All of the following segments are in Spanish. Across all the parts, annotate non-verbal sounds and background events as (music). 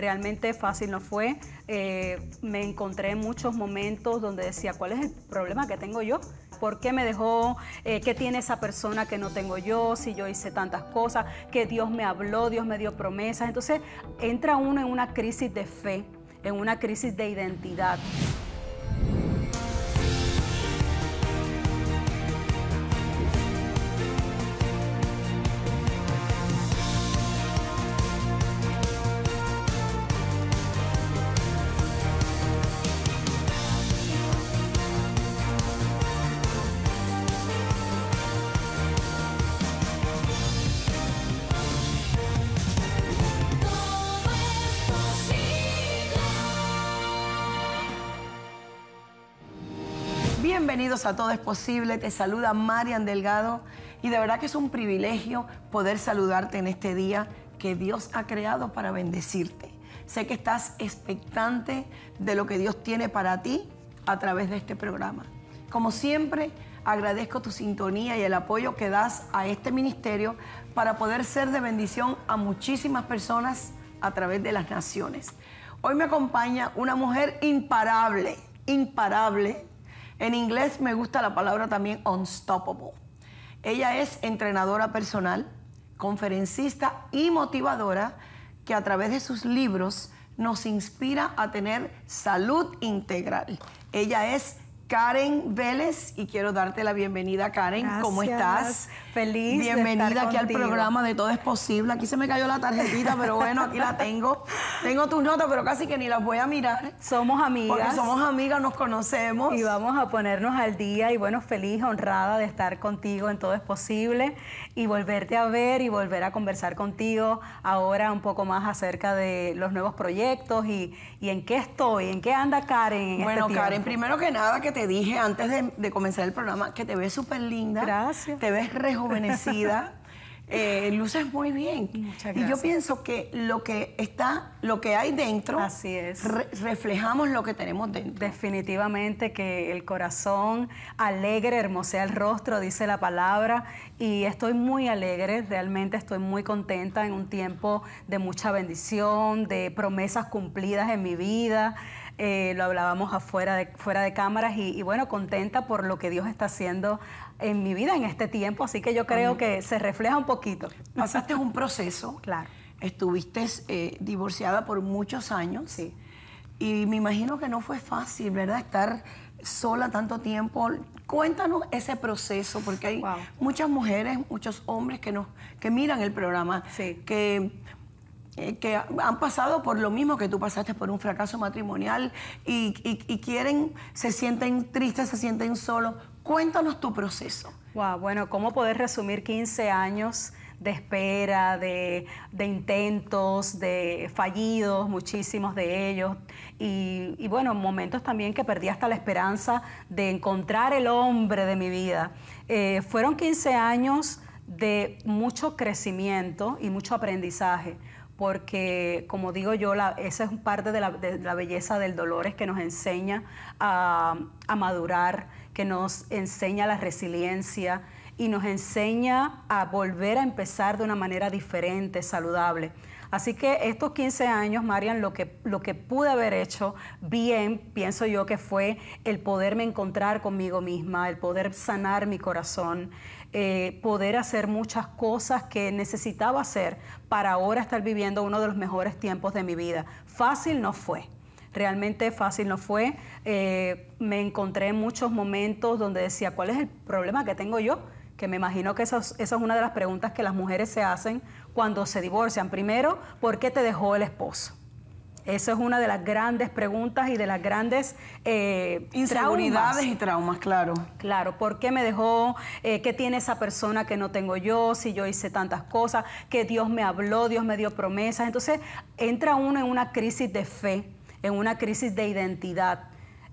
Realmente fácil no fue. Eh, me encontré en muchos momentos donde decía, ¿cuál es el problema que tengo yo? ¿Por qué me dejó? Eh, ¿Qué tiene esa persona que no tengo yo? Si yo hice tantas cosas, que Dios me habló, Dios me dio promesas. Entonces entra uno en una crisis de fe, en una crisis de identidad. bienvenidos a Todo es Posible. Te saluda Marian Delgado y de verdad que es un privilegio poder saludarte en este día que Dios ha creado para bendecirte. Sé que estás expectante de lo que Dios tiene para ti a través de este programa. Como siempre, agradezco tu sintonía y el apoyo que das a este ministerio para poder ser de bendición a muchísimas personas a través de las naciones. Hoy me acompaña una mujer imparable, imparable, en inglés me gusta la palabra también unstoppable. Ella es entrenadora personal, conferencista y motivadora que a través de sus libros nos inspira a tener salud integral. Ella es Karen Vélez y quiero darte la bienvenida, Karen. ¿Cómo estás? Feliz. Bienvenida aquí al programa de Todo es Posible. Aquí se me cayó la tarjetita, pero bueno, aquí la tengo. (laughs) Tengo tus notas, pero casi que ni las voy a mirar. Somos amigas. Porque somos amigas, nos conocemos. Y vamos a ponernos al día y bueno, feliz, honrada de estar contigo en Todo es Posible y volverte a ver y volver a conversar contigo ahora un poco más acerca de los nuevos proyectos y, en qué estoy, en qué anda Karen. Este bueno, Karen, primero que nada, que te te dije antes de, comenzar el programa que te ves súper linda. Te ves rejuvenecida. (laughs) Eh, luces muy bien. Muchas gracias. Y yo pienso que lo que está, lo que hay dentro, reflejamos lo que tenemos dentro. Definitivamente que el corazón alegre hermosea el rostro, dice la palabra, y estoy muy alegre, realmente estoy muy contenta en un tiempo de mucha bendición, de promesas cumplidas en mi vida. Eh, lo hablábamos afuera de, fuera de cámaras y, bueno, contenta por lo que Dios está haciendo en mi vida en este tiempo, así que yo creo que se refleja un poquito. Pasaste un proceso. Claro. Estuviste eh, divorciada por muchos años. Sí. Y me imagino que no fue fácil, ¿verdad? Estar sola tanto tiempo. Cuéntanos ese proceso, porque hay muchas mujeres, muchos hombres que nos que miran el programa, sí. que eh, que han pasado por lo mismo que tú pasaste por un fracaso matrimonial y, quieren, se sienten tristes, se sienten solos. Cuéntanos tu proceso. Wow, bueno, ¿cómo poder resumir 15 años? de espera, de, intentos, de fallidos, muchísimos de ellos. Y, bueno, momentos también que perdí hasta la esperanza de encontrar el hombre de mi vida. Eh, fueron 15 años de mucho crecimiento y mucho aprendizaje porque como digo yo, esa es parte de la, belleza del dolor, es que nos enseña a, madurar, que nos enseña la resiliencia y nos enseña a volver a empezar de una manera diferente, saludable. Así que estos 15 años, Marian, lo que, lo que pude haber hecho bien, pienso yo que fue el poderme encontrar conmigo misma, el poder sanar mi corazón, eh, poder hacer muchas cosas que necesitaba hacer para ahora estar viviendo uno de los mejores tiempos de mi vida. Fácil no fue. Realmente fácil no fue. Eh, me encontré en muchos momentos donde decía, ¿cuál es el problema que tengo yo? que me imagino que esa es una de las preguntas que las mujeres se hacen cuando se divorcian. Primero, ¿por qué te dejó el esposo? Eso es una de las grandes preguntas y de las grandes eh, inseguridades y traumas, claro. Claro, ¿por qué me dejó? Eh, ¿Qué tiene esa persona que no tengo yo? Si yo hice tantas cosas, que Dios me habló, Dios me dio promesas. Entonces entra uno en una crisis de fe, en una crisis de identidad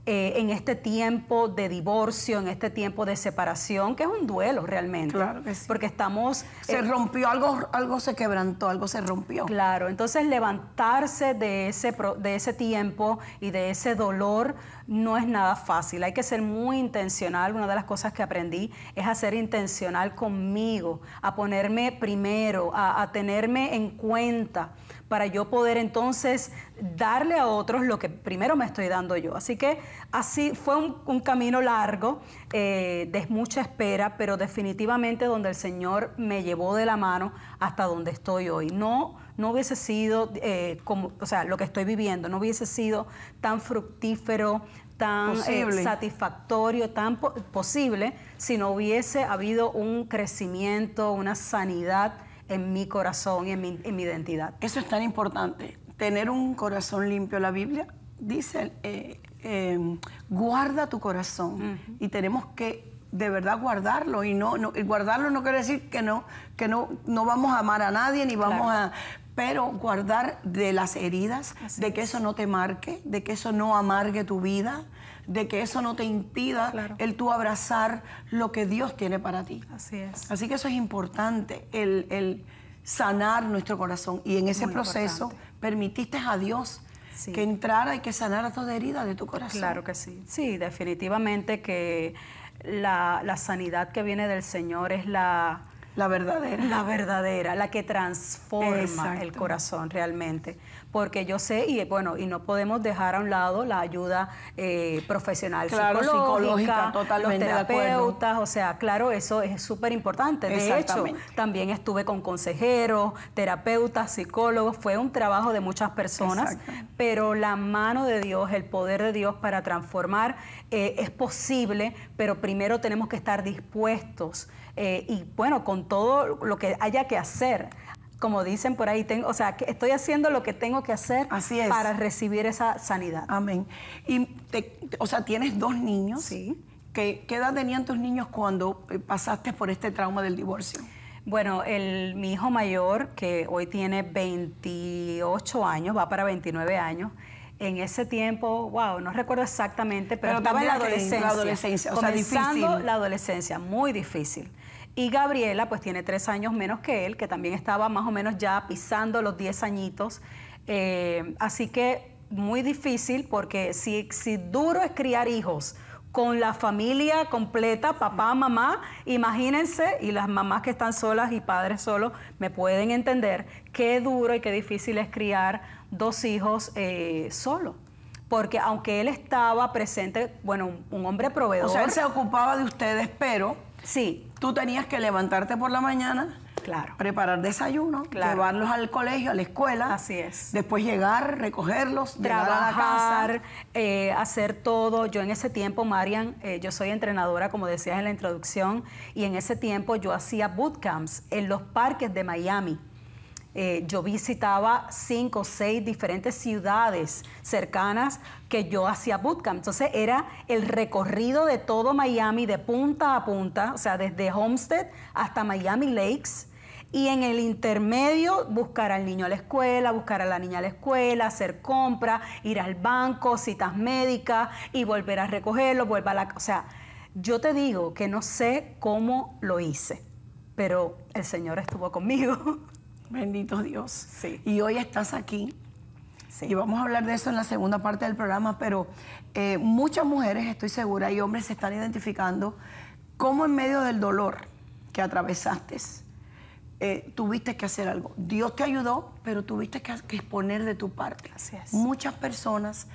eh, en este tiempo de divorcio, en este tiempo de separación, que es un duelo realmente. Claro que Porque estamos... Se eh, rompió, algo, algo se quebrantó, algo se rompió. Claro, entonces levantarse de ese, de ese tiempo y de ese dolor no es nada fácil. Hay que ser muy intencional. Una de las cosas que aprendí es a ser intencional conmigo, a ponerme primero, a tenerme en cuenta para yo poder entonces darle a otros lo que primero me estoy dando yo. Así que así fue un, camino largo, eh, de mucha espera, pero definitivamente donde el Señor me llevó de la mano hasta donde estoy hoy. No, no hubiese sido, eh, como, o sea, lo que estoy viviendo, no hubiese sido tan fructífero, tan eh, satisfactorio, tan posible, si no hubiese habido un crecimiento, una sanidad en mi corazón y en mi, identidad. Eso es tan importante, tener un corazón limpio. La Biblia dice, eh, em, guarda tu corazón y tenemos que de verdad guardarlo y no, guardarlo no quiere decir que no que no no vamos a amar a nadie ni vamos a pero guardar de las heridas, de que eso no te marque, de que eso no amargue tu vida, de que eso no te impida el tú abrazar lo que Dios tiene para ti. Así es. Así que eso es importante, el, sanar nuestro corazón. Y en ese proceso permitiste a Dios que entrara y que sanara toda herida de tu corazón. Claro que sí. Sí, definitivamente que la, sanidad que viene del Señor es la... verdadera. La verdadera, la que transforma el corazón realmente porque yo sé y bueno, y no podemos dejar a un lado la ayuda eh, profesional psicológica, los terapeutas, o sea, claro, eso es súper importante. De hecho, también estuve con consejeros, terapeutas, psicólogos, fue un trabajo de muchas personas, pero la mano de Dios, el poder de Dios para transformar eh, es posible, pero primero tenemos que estar dispuestos eh, y bueno, con todo lo que haya que hacer como dicen por ahí, tengo, o sea, que estoy haciendo lo que tengo que hacer para recibir esa sanidad. Amén. Y, o sea, tienes dos niños. Sí. ¿Qué, edad tenían tus niños cuando eh, pasaste por este trauma del divorcio? Bueno, mi hijo mayor, que hoy tiene 28 años, va para 29 años, en ese tiempo, wow, no recuerdo exactamente, pero, estaba en la adolescencia. o comenzando sea, difícil. la adolescencia, muy difícil. Y Gabriela, pues tiene tres años menos que él, que también estaba más o menos ya pisando los diez añitos. Eh, así que muy difícil, porque si, si duro es criar hijos con la familia completa, papá, mamá, imagínense, y las mamás que están solas y padres solos me pueden entender qué duro y qué difícil es criar dos hijos eh, solo porque aunque él estaba presente, bueno, un, hombre proveedor. él se ocupaba de ustedes, pero Sí. Tú tenías que levantarte por la mañana. Claro. Preparar desayuno, llevarlos al colegio, a la escuela. Así es. Después llegar, recogerlos, trabajar, a eh, casa. hacer todo. Yo en ese tiempo, Marian, eh, yo soy entrenadora, como decías en la introducción, y en ese tiempo yo hacía bootcamps en los parques de Miami. Eh, yo visitaba cinco o seis diferentes ciudades cercanas que yo hacía bootcamp. Entonces era el recorrido de todo Miami de punta a punta, o sea, desde Homestead hasta Miami Lakes. Y en el intermedio, buscar al niño a la escuela, buscar a la niña a la escuela, hacer compras, ir al banco, citas médicas y volver a recogerlo, vuelva a la... O sea, yo te digo que no sé cómo lo hice, pero el Señor estuvo conmigo. (laughs) Bendito Dios. Sí. Y hoy estás aquí. Sí. Y vamos a hablar de eso en la segunda parte del programa, pero eh, muchas mujeres, estoy segura, y hombres se están identificando cómo en medio del dolor que atravesaste, eh, tuviste que hacer algo. Dios te ayudó, pero tuviste que, exponer de tu parte. Muchas personas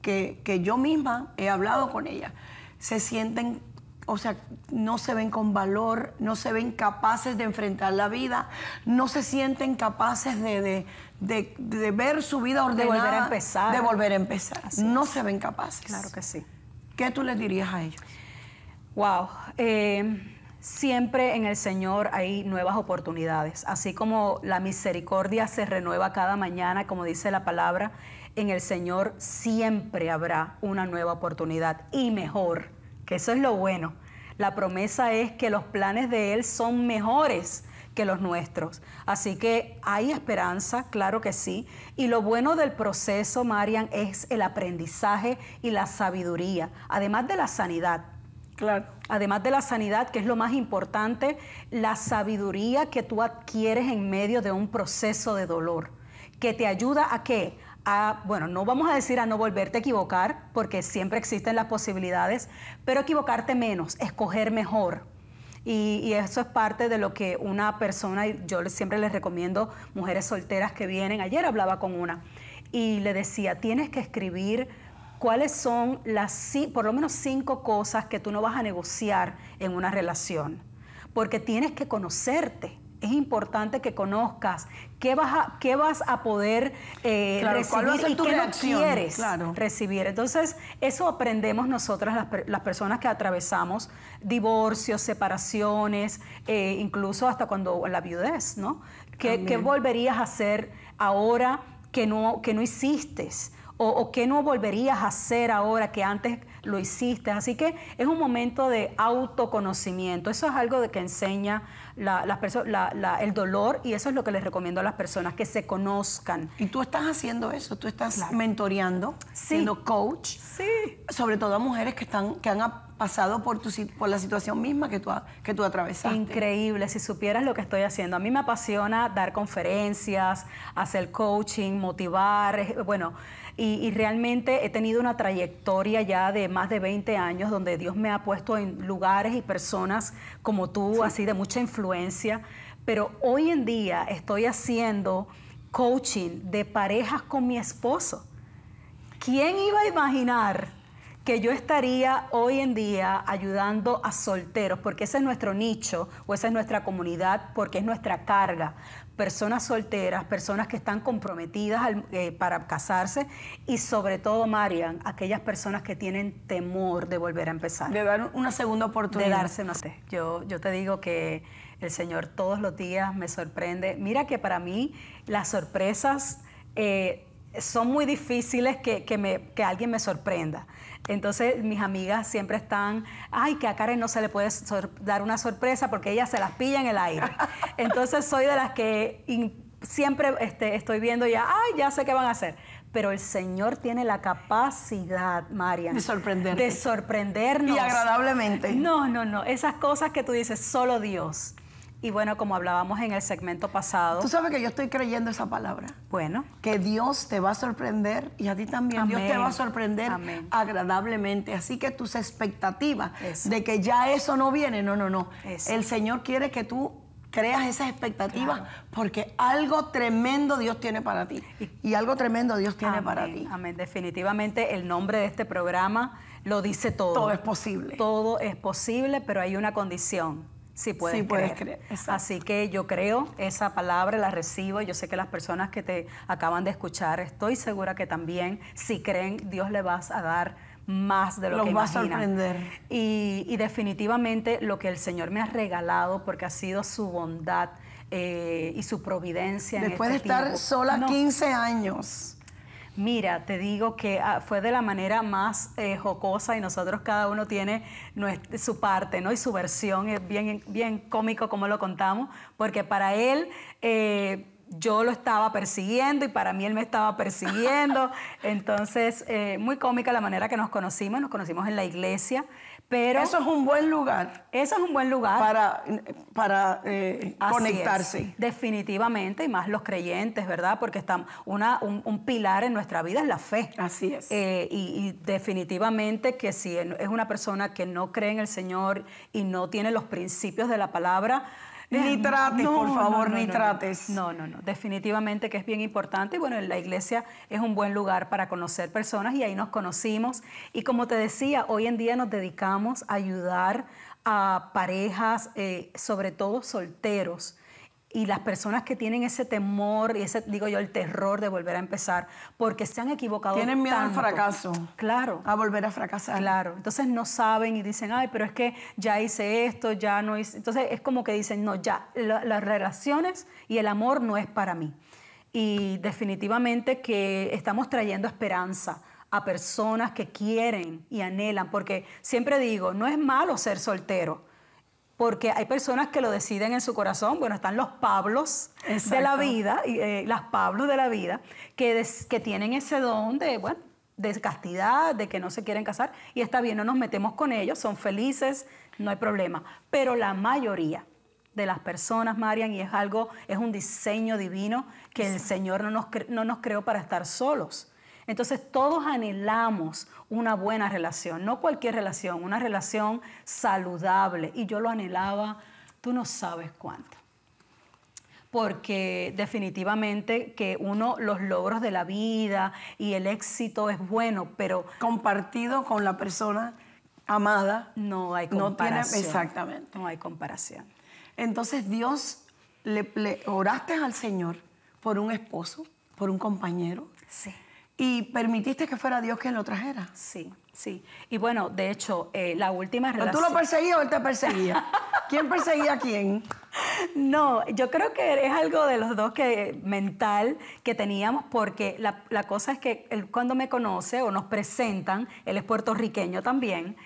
que, que yo misma he hablado con ellas se sienten o sea, no se ven con valor, no se ven capaces de enfrentar la vida, no se sienten capaces de, ver su vida ordenada. De volver a empezar. De volver a empezar. no se ven capaces. Claro que sí. ¿Qué tú les dirías a ellos? Wow. Eh, siempre en el Señor hay nuevas oportunidades. Así como la misericordia se renueva cada mañana, como dice la palabra, en el Señor siempre habrá una nueva oportunidad y mejor que eso es lo bueno. La promesa es que los planes de Él son mejores que los nuestros. Así que hay esperanza, claro que sí. Y lo bueno del proceso, Marian, es el aprendizaje y la sabiduría, además de la sanidad. Claro. Además de la sanidad, que es lo más importante, la sabiduría que tú adquieres en medio de un proceso de dolor, que te ayuda a qué? bueno, no vamos a decir a no volverte a equivocar, porque siempre existen las posibilidades, pero equivocarte menos, escoger mejor. Y, y, eso es parte de lo que una persona, yo siempre les recomiendo mujeres solteras que vienen, ayer hablaba con una y le decía, tienes que escribir cuáles son las, por lo menos cinco cosas que tú no vas a negociar en una relación, porque tienes que conocerte es importante que conozcas qué vas a, vas a poder eh, recibir y qué no quieres recibir. Entonces, eso aprendemos nosotras, las, personas que atravesamos divorcios, separaciones, eh, incluso hasta cuando la viudez, ¿no? ¿Qué, volverías a hacer ahora que no, que no hiciste? O, ¿O qué no volverías a hacer ahora que antes lo hiciste. Así que es un momento de autoconocimiento. Eso es algo de que enseña las la, el dolor y eso es lo que les recomiendo a las personas, que se conozcan. Y tú estás haciendo eso, tú estás mentoreando, siendo coach, sí. sobre todo a mujeres que, están, que han pasado por, tu, por la situación misma que tú, que tú atravesaste. Increíble, si supieras lo que estoy haciendo. A mí me apasiona dar conferencias, hacer coaching, motivar, eh, bueno, y, realmente he tenido una trayectoria ya de más de 20 años donde Dios me ha puesto en lugares y personas como tú, así de mucha influencia, pero hoy en día estoy haciendo coaching de parejas con mi esposo. ¿Quién iba a imaginar? que yo estaría hoy en día ayudando a solteros, porque ese es nuestro nicho o esa es nuestra comunidad, porque es nuestra carga. Personas solteras, personas que están comprometidas eh, para casarse y sobre todo, Marian, aquellas personas que tienen temor de volver a empezar. De dar una segunda oportunidad. De darse yo, yo te digo que el Señor todos los días me sorprende. Mira que para mí las sorpresas... Eh, son muy difíciles que, me, que alguien me sorprenda. Entonces mis amigas siempre están, ay, que a Karen no se le puede dar una sorpresa porque ella se las pilla en el aire. (laughs) Entonces soy de las que siempre este, estoy viendo ya, ay, ya sé qué van a hacer. Pero el Señor tiene la capacidad, Marian. De sorprendernos. De sorprendernos. Y agradablemente. No, no, no. Esas cosas que tú dices, solo Dios. Y bueno, como hablábamos en el segmento pasado. Tú sabes que yo estoy creyendo esa palabra. Bueno. Que Dios te va a sorprender y a ti también. Dios te va a sorprender agradablemente. Así que tus expectativas de que ya eso no viene, no, no, no. El Señor quiere que tú creas esas expectativas porque algo tremendo Dios tiene para ti y algo tremendo Dios tiene para ti. Amén, definitivamente el nombre de este programa lo dice todo. Todo es posible. Todo es posible, pero hay una condición si puedes, creer. Así que yo creo esa palabra, la recibo. Yo sé que las personas que te acaban de escuchar, estoy segura que también, si creen, Dios le vas a dar más de lo Los que va a sorprender. Y, definitivamente lo que el Señor me ha regalado, porque ha sido su bondad, eh, y su providencia. Después este de estar sola 15 años. Mira, te digo que ah, fue de la manera más eh, jocosa y nosotros cada uno tiene su parte, ¿no? Y su versión es bien, bien cómico como lo contamos, porque para él eh, yo lo estaba persiguiendo y para mí él me estaba persiguiendo. (laughs) Entonces, eh, muy cómica la manera que nos conocimos, nos conocimos en la iglesia. Pero eso es un buen lugar. Eso es un buen lugar. Para, para eh, conectarse. definitivamente, y más los creyentes, ¿verdad? Porque estamos, un, pilar en nuestra vida es la fe. Así es. Eh, y, definitivamente que si es una persona que no cree en el Señor y no tiene los principios de la palabra, ni por favor, ni trates. No, no, no, definitivamente que es bien importante. Y bueno, la iglesia es un buen lugar para conocer personas y ahí nos conocimos. Y como te decía, hoy en día nos dedicamos a ayudar a parejas, eh, sobre todo solteros y las personas que tienen ese temor y ese, digo yo, el terror de volver a empezar, porque se han equivocado. Tienen miedo al fracaso. Claro. A volver a fracasar. Claro. Entonces no saben y dicen, ay, pero es que ya hice esto, ya no hice. Entonces es como que dicen, no, ya, las relaciones y el amor no es para mí. Y definitivamente que estamos trayendo esperanza a personas que quieren y anhelan, porque siempre digo, no es malo ser soltero, porque hay personas que lo deciden en su corazón. Bueno, están los Pablos de la vida, y eh, las Pablos de la vida, que, que tienen ese don de, bueno, de castidad, de que no se quieren casar, y está bien, no nos metemos con ellos, son felices, no hay problema. Pero la mayoría de las personas, Marian, y es algo, es un diseño divino que el Señor nos, no nos creó para estar solos entonces todos anhelamos una buena relación, no cualquier relación, una relación saludable. Y yo lo anhelaba, tú no sabes cuánto. Porque definitivamente que uno, los logros de la vida y el éxito es bueno, pero... Compartido con la persona amada. No hay comparación. No exactamente. No hay comparación. Entonces Dios, le, le oraste al Señor por un esposo, por un compañero. Sí. Y permitiste que fuera Dios quien lo trajera. Sí, sí. Y bueno, de hecho, eh, la última relación... ¿Tú lo perseguías o él te perseguía? (laughs) ¿Quién perseguía a quién? No, yo creo que es algo de los dos que mental que teníamos, porque la, cosa es que cuando me conoce o nos presentan, él es puertorriqueño también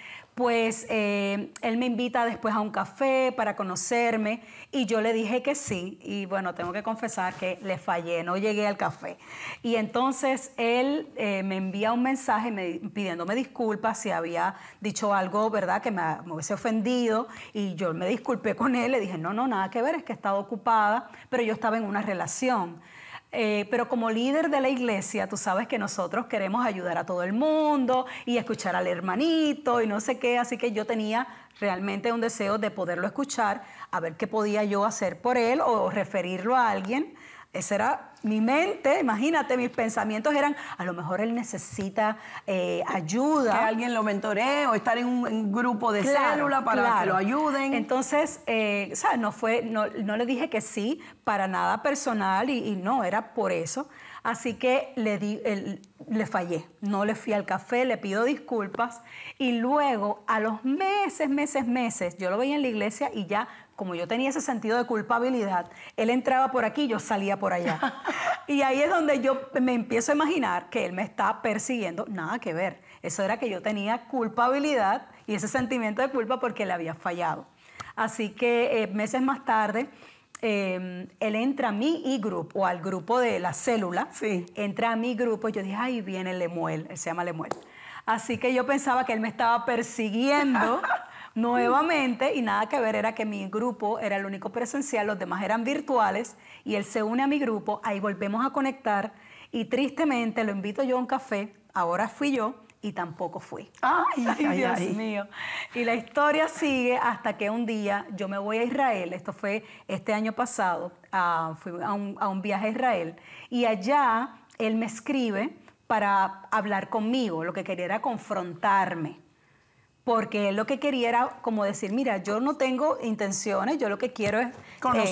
pues eh, él me invita después a un café para conocerme y yo le dije que sí y bueno, tengo que confesar que le fallé, no llegué al café. Y entonces él eh, me envía un mensaje pidiéndome disculpas si había dicho algo, ¿verdad?, que me, me, hubiese ofendido y yo me disculpé con él, le dije, no, no, nada que ver, es que estaba ocupada, pero yo estaba en una relación. Eh, pero como líder de la iglesia, tú sabes que nosotros queremos ayudar a todo el mundo y escuchar al hermanito y no sé qué, así que yo tenía realmente un deseo de poderlo escuchar, a ver qué podía yo hacer por él o referirlo a alguien. Ese era mi mente, imagínate, mis pensamientos eran, a lo mejor él necesita eh, ayuda. Que alguien lo mentoree o estar en un, grupo de células célula para que lo ayuden. Entonces, eh, no, fue, no, le dije que sí, para nada personal y, no, era por eso. Así que le, di, le fallé, no le fui al café, le pido disculpas y luego a los meses, meses, meses, yo lo veía en la iglesia y ya como yo tenía ese sentido de culpabilidad, él entraba por aquí, yo salía por allá. (laughs) y ahí es donde yo me empiezo a imaginar que él me está persiguiendo. Nada que ver. Eso era que yo tenía culpabilidad y ese sentimiento de culpa porque le había fallado. Así que eh, meses más tarde, em, él entra a mi e o al grupo de la célula. Entra a mi grupo y yo dije, ahí viene Lemuel, él se llama Lemuel. Así que yo pensaba que él me estaba persiguiendo (laughs) Nuevamente, y nada que ver, era que mi grupo era el único presencial, los demás eran virtuales, y él se une a mi grupo, ahí volvemos a conectar, y tristemente lo invito yo a un café, ahora fui yo, y tampoco fui. Ay, Dios mío. Y la historia sigue hasta que un día yo me voy a Israel, esto fue este año pasado, fui a un viaje a Israel, y allá él me escribe para hablar conmigo, lo que quería era confrontarme porque él lo que quería era como decir, mira, yo no tengo intenciones, yo lo que quiero es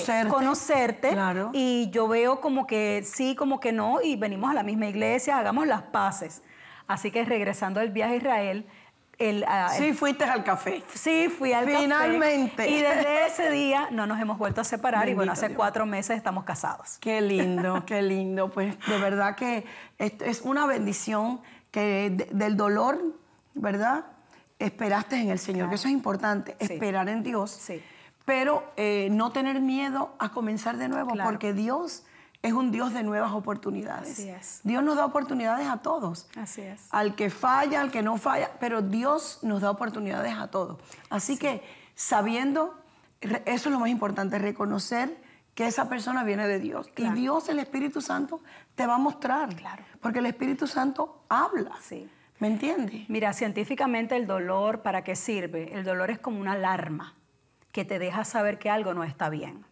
eh, conocerte, y yo veo como que sí, como que no, y venimos a la misma iglesia, hagamos las paces. Así que regresando del viaje a Israel, sí, fuiste al café. Sí, fui al Finalmente. café. Finalmente. Y desde ese día no nos hemos vuelto a separar y bueno, hace cuatro meses estamos casados. Qué lindo, qué lindo. Pues de verdad que es una bendición que del dolor, ¿verdad? esperaste en el Señor, que eso es importante, esperar en Dios, pero eh, no tener miedo a comenzar de nuevo, porque Dios es un Dios de nuevas oportunidades. Dios nos da oportunidades a todos. Así Al que falla, al que no falla, pero Dios nos da oportunidades a todos. Así que sabiendo, eso es lo más importante, reconocer que esa persona viene de Dios. Y Dios, el Espíritu Santo, te va a mostrar. Porque el Espíritu Santo habla. Sí. ¿Me entiendes? Mira, científicamente el dolor, ¿para qué sirve? El dolor es como una alarma que te deja saber que algo no está bien.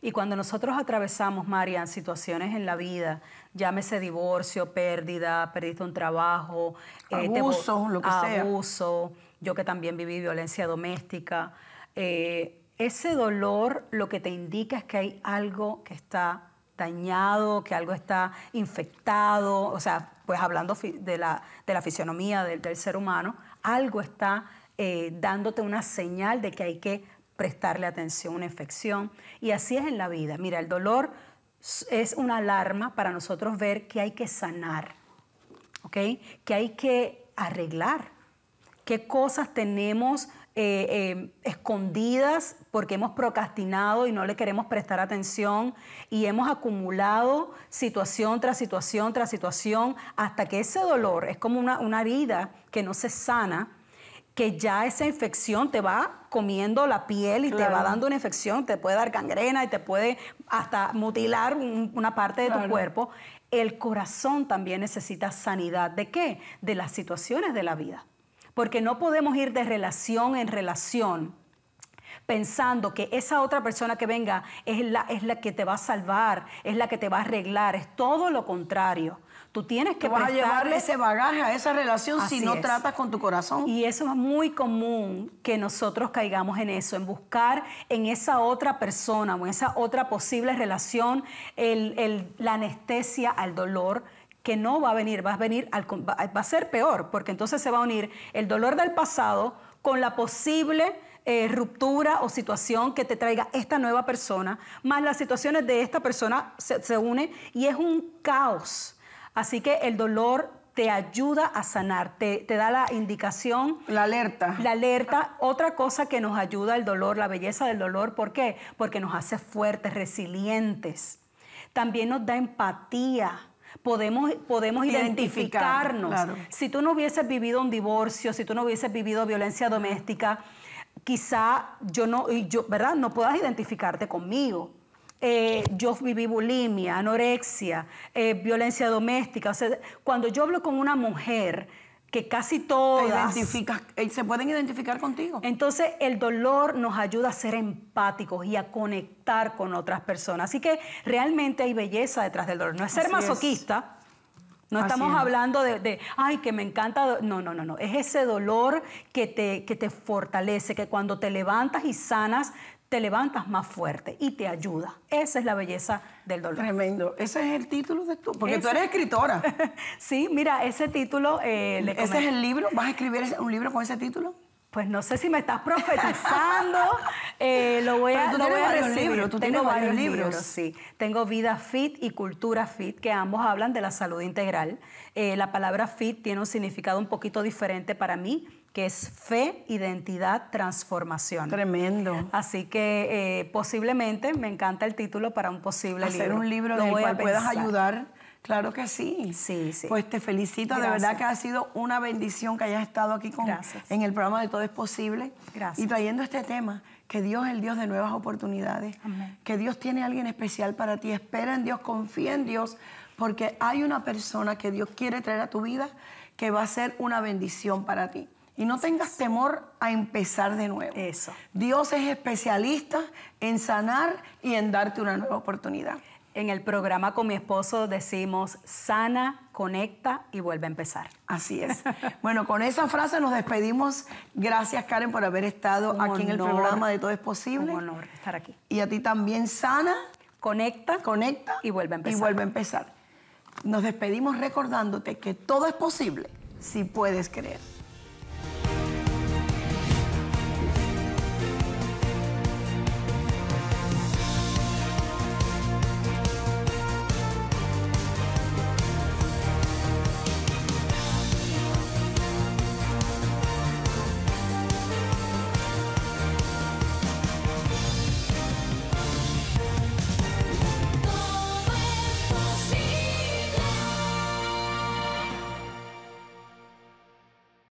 Y cuando nosotros atravesamos, Marian, situaciones en la vida, llámese divorcio, pérdida, perdiste un trabajo, eh, abuso, lo que sea. Abuso, yo que también viví violencia doméstica. Eh, ese dolor lo que te indica es que hay algo que está dañado, que algo está infectado, o sea, pues hablando de la, de fisionomía del, ser humano, algo está eh, dándote una señal de que hay que prestarle atención, una infección. Y así es en la vida. Mira, el dolor es una alarma para nosotros ver que hay que sanar, ¿ok? Que hay que arreglar, qué cosas tenemos eh, em, escondidas porque hemos procrastinado y no le queremos prestar atención y hemos acumulado situación tras situación tras situación hasta que ese dolor es como una, una herida que no se sana, que ya esa infección te va comiendo la piel y te va dando una infección, te puede dar gangrena y te puede hasta mutilar una parte de tu cuerpo. El corazón también necesita sanidad. ¿De qué? De las situaciones de la vida porque no podemos ir de relación en relación pensando que esa otra persona que venga es la, es la que te va a salvar, es la que te va a arreglar, es todo lo contrario. Tú tienes que llevarle ese bagaje a esa relación si no tratas con tu corazón. Y eso es muy común que nosotros caigamos en eso, en buscar en esa otra persona o en esa otra posible relación la anestesia al dolor, que no va a venir, va a venir va a ser peor, porque entonces se va a unir el dolor del pasado con la posible eh, ruptura o situación que te traiga esta nueva persona, más las situaciones de esta persona se, unen y es un caos. Así que el dolor te ayuda a sanar, te, te, da la indicación. La alerta. La alerta. Otra cosa que nos ayuda el dolor, la belleza del dolor, ¿por qué? Porque nos hace fuertes, resilientes. También nos da empatía podemos, podemos identificarnos. Si tú no hubieses vivido un divorcio, si tú no hubieses vivido violencia doméstica, quizá yo no, yo, ¿verdad? No puedas identificarte conmigo. Eh, yo viví bulimia, anorexia, eh, violencia doméstica. O sea, cuando yo hablo con una mujer, que casi todas... Eh, se pueden identificar contigo. Entonces, el dolor nos ayuda a ser empáticos y a conectar con otras personas. Así que realmente hay belleza detrás del dolor. No es ser masoquista, No estamos hablando de, ay, que me encanta. No, no, no, no. Es ese dolor que te, que te fortalece, que cuando te levantas y sanas, te levantas más fuerte y te ayuda. Esa es la belleza del dolor. Tremendo. Ese es el título de tu. Porque tú eres escritora. (laughs) sí, mira, ese título. Eh, ¿Ese es el libro? ¿Vas a escribir un libro con ese título? Pues no sé si me estás profetizando, (laughs) eh, lo voy a, tú lo voy Libros, tú Tengo varios libros. sí. Tengo Vida Fit y Cultura Fit, que ambos hablan de la salud integral. Eh, la palabra fit tiene un significado un poquito diferente para mí que es fe, identidad, transformación. Tremendo. Así que eh, posiblemente, me encanta el título para un posible Hacer libro. un libro Lo puedas ayudar. Claro que sí. Sí, sí. Pues te felicito, de verdad que ha sido una bendición que hayas estado aquí con, en el programa de Todo es Posible. Gracias. Y trayendo este tema, que Dios es el Dios de nuevas oportunidades, que Dios tiene alguien especial para ti. Espera en Dios, confía en Dios, porque hay una persona que Dios quiere traer a tu vida que va a ser una bendición para ti. Y no tengas temor a empezar de nuevo. Eso. Dios es especialista en sanar y en darte una nueva oportunidad. En el programa con mi esposo decimos sana, conecta y vuelve a empezar. Así es. (laughs) bueno, con esa frase nos despedimos. Gracias Karen por haber estado aquí en el programa de Todo es Posible. Un honor estar aquí. Y a ti también sana, conecta, conecta y vuelve a empezar. Y vuelve a empezar. Nos despedimos recordándote que todo es posible si puedes creer.